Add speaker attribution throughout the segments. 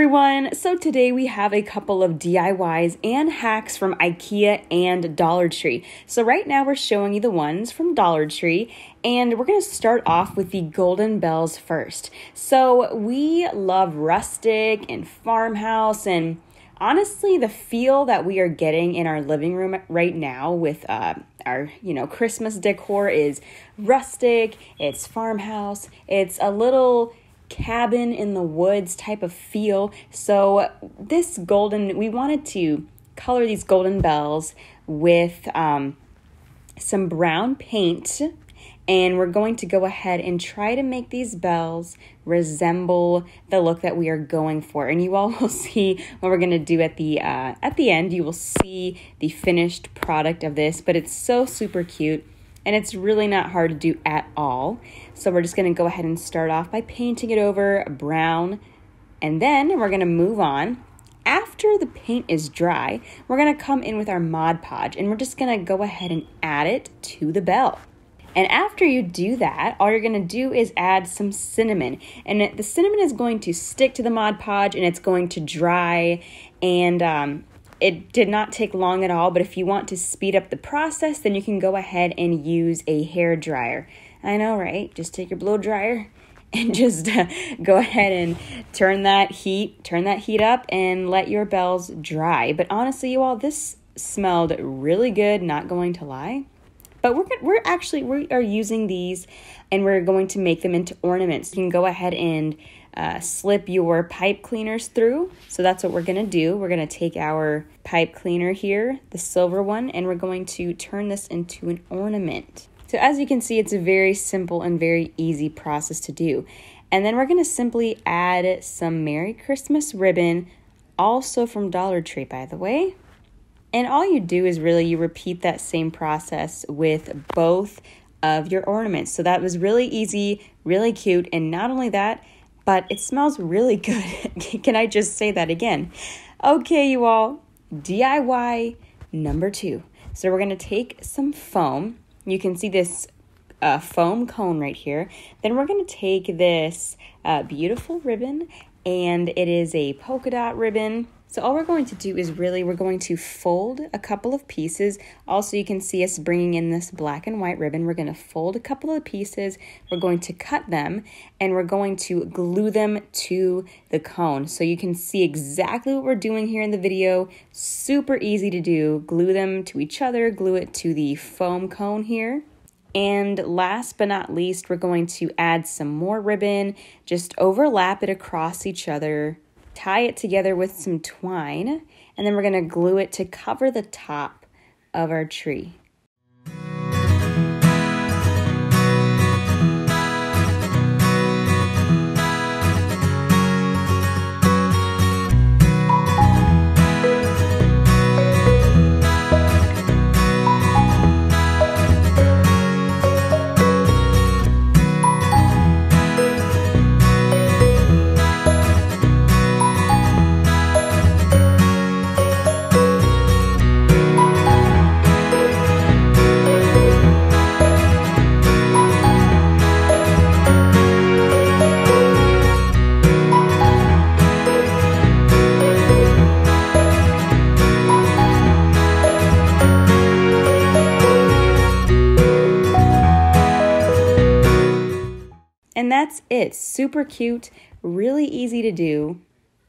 Speaker 1: everyone! So, today we have a couple of DIYs and hacks from IKEA and Dollar Tree. So, right now we're showing you the ones from Dollar Tree, and we're going to start off with the Golden Bells first. So, we love rustic and farmhouse and honestly the feel that we are getting in our living room right now with uh, our you know christmas decor is rustic it's farmhouse it's a little cabin in the woods type of feel. So, this golden, we wanted to color these golden bells with um, some brown paint. And we're going to go ahead and try to make these bells resemble the look that we are going for. And you all will see what we're gonna do at the uh, at the end. You will see the finished product of this, but it's so super cute and it's really not hard to do at all. So we're just gonna go ahead and start off by painting it over brown, and then we're gonna move on. After the paint is dry, we're gonna come in with our Mod Podge and we're just gonna go ahead and add it to the bell. And after you do that, all you're gonna do is add some cinnamon. And the cinnamon is going to stick to the Mod Podge and it's going to dry and um, it did not take long at all, but if you want to speed up the process, then you can go ahead and use a hair dryer. I know, right? Just take your blow dryer and just uh, go ahead and turn that heat, turn that heat up and let your bells dry. But honestly, you all, this smelled really good, not going to lie. But we're we're actually we are using these and we're going to make them into ornaments. You can go ahead and uh, slip your pipe cleaners through. So that's what we're gonna do. We're gonna take our pipe cleaner here, the silver one, and we're going to turn this into an ornament. So as you can see, it's a very simple and very easy process to do. And then we're gonna simply add some Merry Christmas ribbon, also from Dollar Tree, by the way. And all you do is really you repeat that same process with both of your ornaments. So that was really easy, really cute, and not only that, but it smells really good. Can I just say that again? Okay, you all, DIY number two. So we're gonna take some foam. You can see this uh, foam cone right here. Then we're gonna take this uh, beautiful ribbon and it is a polka dot ribbon so all we're going to do is really we're going to fold a couple of pieces. Also, you can see us bringing in this black and white ribbon. We're going to fold a couple of pieces. We're going to cut them and we're going to glue them to the cone. So you can see exactly what we're doing here in the video. Super easy to do. Glue them to each other, glue it to the foam cone here. And last but not least, we're going to add some more ribbon, just overlap it across each other tie it together with some twine, and then we're going to glue it to cover the top of our tree. that's it. Super cute, really easy to do.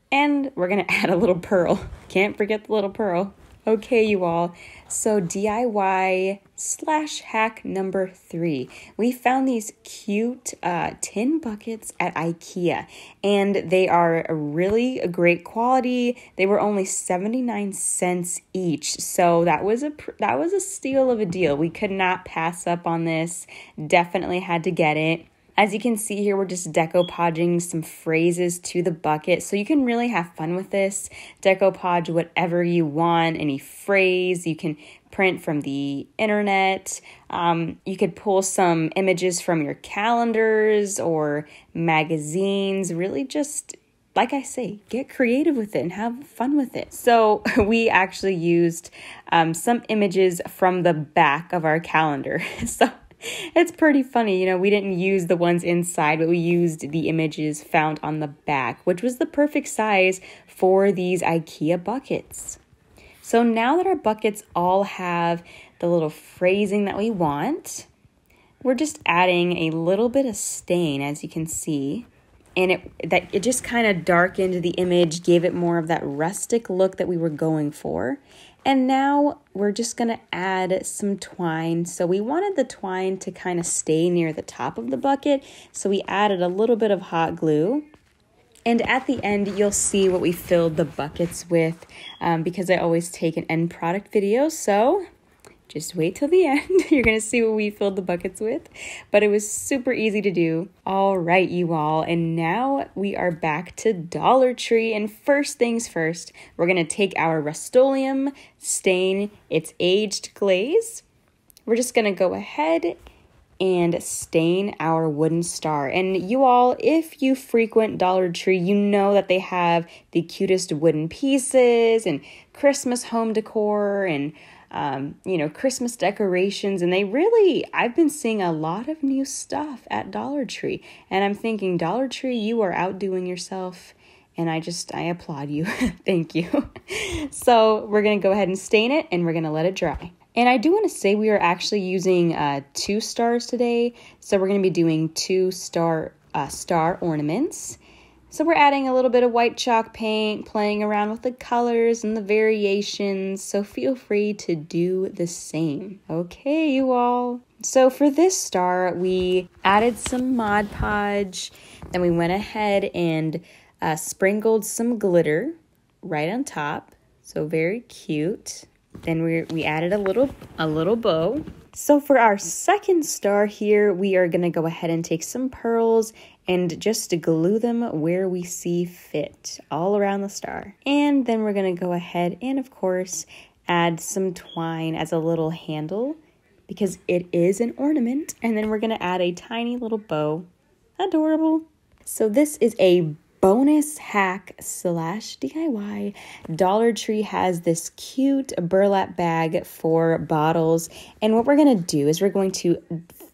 Speaker 1: And we're going to add a little pearl. Can't forget the little pearl. Okay, you all. So DIY slash hack number three. We found these cute uh, tin buckets at IKEA, and they are a really great quality. They were only seventy nine cents each, so that was a that was a steal of a deal. We could not pass up on this. Definitely had to get it. As you can see here, we're just decopodging some phrases to the bucket. So you can really have fun with this. Decoupage whatever you want, any phrase. You can print from the internet. Um, you could pull some images from your calendars or magazines. Really just like I say, get creative with it and have fun with it. So, we actually used um, some images from the back of our calendar. So, it's pretty funny. You know, we didn't use the ones inside, but we used the images found on the back, which was the perfect size for these IKEA buckets. So now that our buckets all have the little phrasing that we want, we're just adding a little bit of stain, as you can see and it that it just kind of darkened the image, gave it more of that rustic look that we were going for. And now we're just going to add some twine. So we wanted the twine to kind of stay near the top of the bucket, so we added a little bit of hot glue. And at the end, you'll see what we filled the buckets with um, because I always take an end product video. So just wait till the end. You're going to see what we filled the buckets with. But it was super easy to do. All right, you all. And now we are back to Dollar Tree. And first things first, we're going to take our Rust Oleum, stain its aged glaze. We're just going to go ahead and stain our wooden star. And you all, if you frequent Dollar Tree, you know that they have the cutest wooden pieces and Christmas home decor and um, you know, Christmas decorations. And they really, I've been seeing a lot of new stuff at Dollar Tree. And I'm thinking, Dollar Tree, you are outdoing yourself. And I just, I applaud you. Thank you. so we're going to go ahead and stain it and we're going to let it dry. And I do want to say we are actually using uh, two stars today. So we're going to be doing two star uh, star ornaments. So we're adding a little bit of white chalk paint, playing around with the colors and the variations, so feel free to do the same. Okay, you all. So for this star, we added some Mod Podge, then we went ahead and uh, sprinkled some glitter right on top, so very cute. Then we, we added a little, a little bow. So for our second star here, we are going to go ahead and take some pearls and just glue them where we see fit all around the star. And then we're going to go ahead and of course add some twine as a little handle because it is an ornament. And then we're going to add a tiny little bow. Adorable. So this is a bonus hack slash DIY, Dollar Tree has this cute burlap bag for bottles. And what we're going to do is we're going to,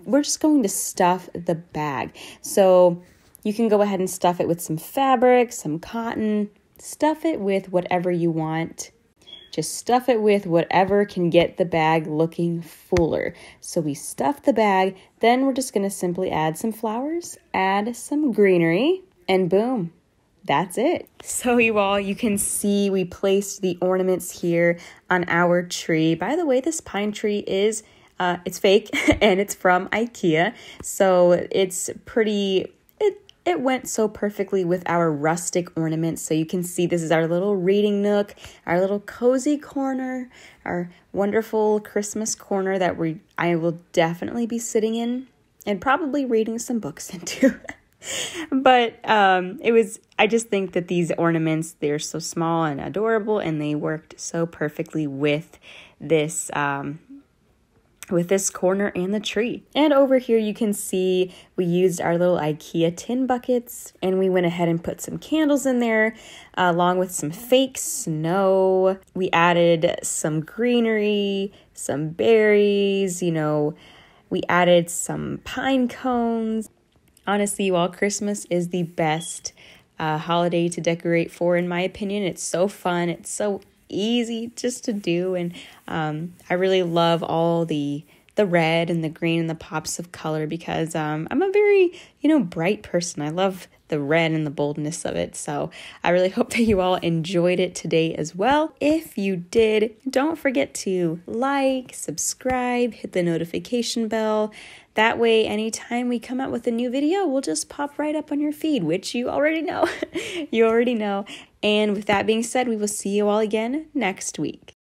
Speaker 1: we're just going to stuff the bag. So you can go ahead and stuff it with some fabric, some cotton, stuff it with whatever you want. Just stuff it with whatever can get the bag looking fuller. So we stuff the bag, then we're just gonna simply add some flowers, add some greenery, and boom, that's it. So, you all, you can see we placed the ornaments here on our tree. By the way, this pine tree is. Uh, it's fake and it's from IKEA, so it's pretty it went so perfectly with our rustic ornaments. So you can see this is our little reading nook, our little cozy corner, our wonderful Christmas corner that we I will definitely be sitting in and probably reading some books into. but um, it was, I just think that these ornaments, they're so small and adorable, and they worked so perfectly with this. Um, with this corner and the tree. And over here you can see we used our little Ikea tin buckets and we went ahead and put some candles in there uh, along with some fake snow. We added some greenery, some berries, you know, we added some pine cones honestly, while Christmas is the best uh, holiday to decorate for, in my opinion, it's so fun. It's so easy just to do. And um, I really love all the the red and the green and the pops of color because um, I'm a very, you know, bright person. I love the red and the boldness of it. So I really hope that you all enjoyed it today as well. If you did, don't forget to like, subscribe, hit the notification bell. That way, anytime we come out with a new video, we'll just pop right up on your feed, which you already know. you already know. And with that being said, we will see you all again next week.